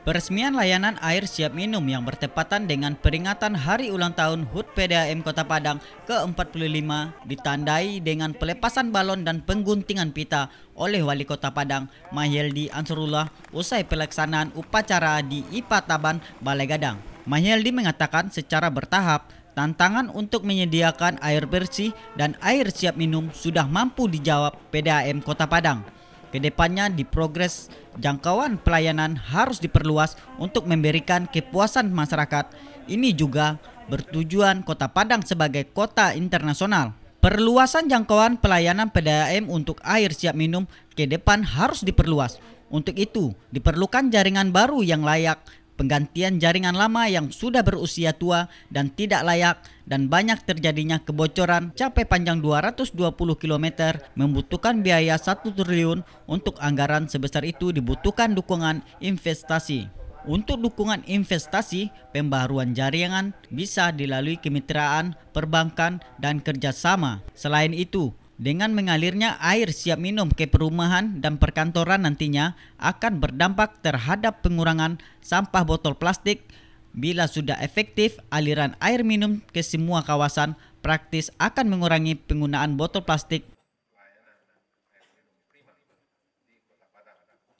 Peresmian layanan air siap minum yang bertepatan dengan peringatan hari ulang tahun HUT PDAM Kota Padang ke-45 ditandai dengan pelepasan balon dan pengguntingan pita oleh Wali Kota Padang Mahyeldi Ansurullah, usai pelaksanaan upacara di IPA Taban Balai Gadang. Mahyeldi mengatakan secara bertahap Tantangan untuk menyediakan air bersih dan air siap minum sudah mampu dijawab PDAM Kota Padang. Kedepannya di progres jangkauan pelayanan harus diperluas untuk memberikan kepuasan masyarakat. Ini juga bertujuan Kota Padang sebagai kota internasional. Perluasan jangkauan pelayanan PDAM untuk air siap minum ke depan harus diperluas. Untuk itu, diperlukan jaringan baru yang layak penggantian jaringan lama yang sudah berusia tua dan tidak layak dan banyak terjadinya kebocoran capai panjang 220 km membutuhkan biaya 1 triliun untuk anggaran sebesar itu dibutuhkan dukungan investasi. Untuk dukungan investasi, pembaruan jaringan bisa dilalui kemitraan, perbankan, dan kerjasama. Selain itu, dengan mengalirnya air siap minum ke perumahan dan perkantoran nantinya akan berdampak terhadap pengurangan sampah botol plastik. Bila sudah efektif aliran air minum ke semua kawasan, praktis akan mengurangi penggunaan botol plastik.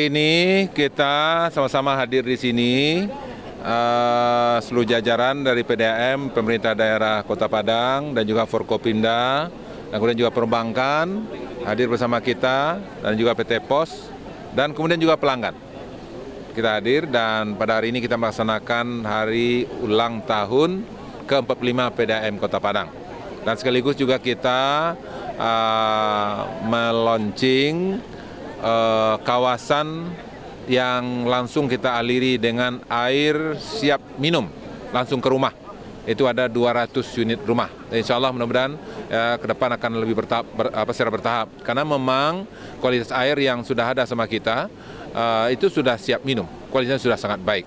Ini kita sama-sama hadir di sini uh, seluruh jajaran dari PDAM, pemerintah daerah Kota Padang dan juga Forkopinda dan kemudian juga perbankan hadir bersama kita dan juga PT Pos dan kemudian juga pelanggan. Kita hadir dan pada hari ini kita melaksanakan hari ulang tahun ke-45 PDAM Kota Padang. Dan sekaligus juga kita uh, meluncing uh, kawasan yang langsung kita aliri dengan air siap minum langsung ke rumah itu ada 200 unit rumah. Insya Allah mudah-mudahan ya, ke depan akan lebih bertahap, ber, apa, secara bertahap. Karena memang kualitas air yang sudah ada sama kita uh, itu sudah siap minum, kualitasnya sudah sangat baik.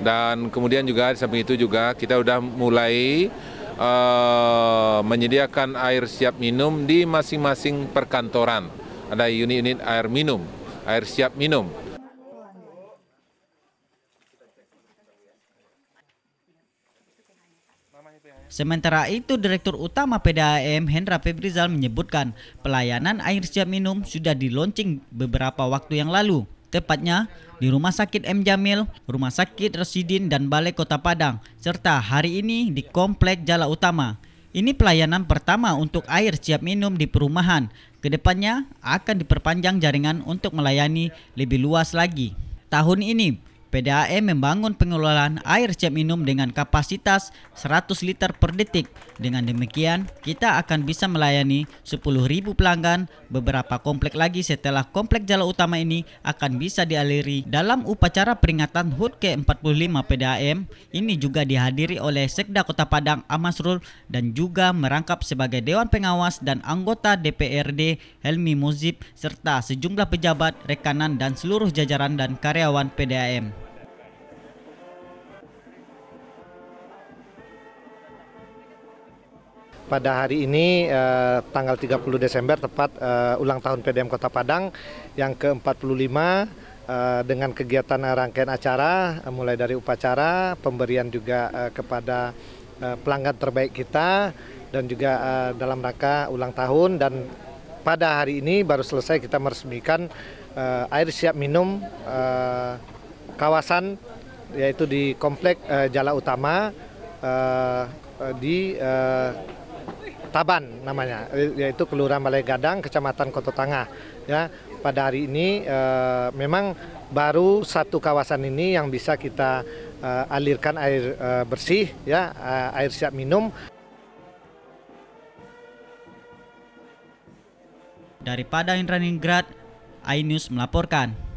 Dan kemudian juga di samping itu juga kita sudah mulai uh, menyediakan air siap minum di masing-masing perkantoran. Ada unit-unit air minum, air siap minum Sementara itu, Direktur Utama PDAM Hendra Febrizal menyebutkan pelayanan air siap minum sudah diluncing beberapa waktu yang lalu. Tepatnya di Rumah Sakit M. Jamil, Rumah Sakit Residin dan Balai Kota Padang, serta hari ini di Komplek Jala Utama. Ini pelayanan pertama untuk air siap minum di perumahan. Kedepannya akan diperpanjang jaringan untuk melayani lebih luas lagi. Tahun ini, PDAM membangun pengelolaan air siap minum dengan kapasitas 100 liter per detik. Dengan demikian, kita akan bisa melayani 10.000 pelanggan beberapa komplek lagi setelah komplek jalan utama ini akan bisa dialiri. Dalam upacara peringatan HUT ke-45 PDAM, ini juga dihadiri oleh Sekda Kota Padang Amasrul dan juga merangkap sebagai Dewan Pengawas dan anggota DPRD Helmi Muzib serta sejumlah pejabat, rekanan, dan seluruh jajaran dan karyawan PDAM. pada hari ini eh, tanggal 30 Desember tepat eh, ulang tahun PDM Kota Padang yang ke-45 eh, dengan kegiatan rangkaian acara eh, mulai dari upacara, pemberian juga eh, kepada eh, pelanggan terbaik kita dan juga eh, dalam rangka ulang tahun dan pada hari ini baru selesai kita meresmikan eh, air siap minum eh, kawasan yaitu di komplek eh, Jala Utama eh, di eh, Taban namanya, yaitu Kelurahan Balai Gadang, Kecamatan Koto Tangah. Ya, pada hari ini e, memang baru satu kawasan ini yang bisa kita e, alirkan air e, bersih, ya, air siap minum. Daripada Indra Ningrat, iNews melaporkan.